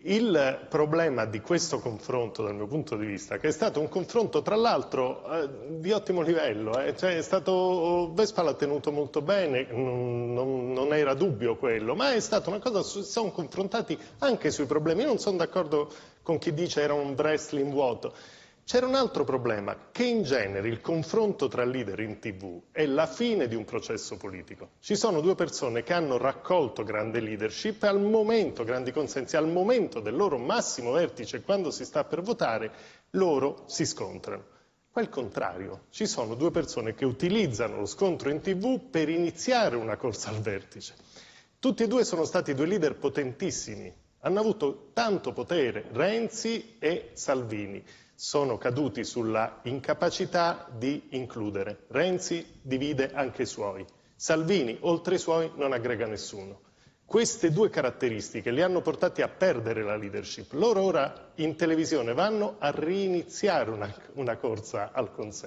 Il problema di questo confronto, dal mio punto di vista, che è stato un confronto tra l'altro eh, di ottimo livello, eh, cioè stato, Vespa l'ha tenuto molto bene, non, non, era dubbio quello, ma è stata una cosa, si sono confrontati anche sui problemi, io non sono d'accordo con chi dice era un wrestling vuoto. C'era un altro problema, che in genere il confronto tra leader in tv è la fine di un processo politico. Ci sono due persone che hanno raccolto grande leadership e al momento, grandi consensi, al momento del loro massimo vertice, quando si sta per votare, loro si scontrano. Ma il contrario, ci sono due persone che utilizzano lo scontro in tv per iniziare una corsa al vertice. Tutti e due sono stati due leader potentissimi, hanno avuto tanto potere Renzi e Salvini, sono caduti sulla incapacità di includere. Renzi divide anche i suoi, Salvini oltre i suoi non aggrega nessuno. Queste due caratteristiche li hanno portati a perdere la leadership. Loro ora in televisione vanno a riniziare una, una corsa al consenso.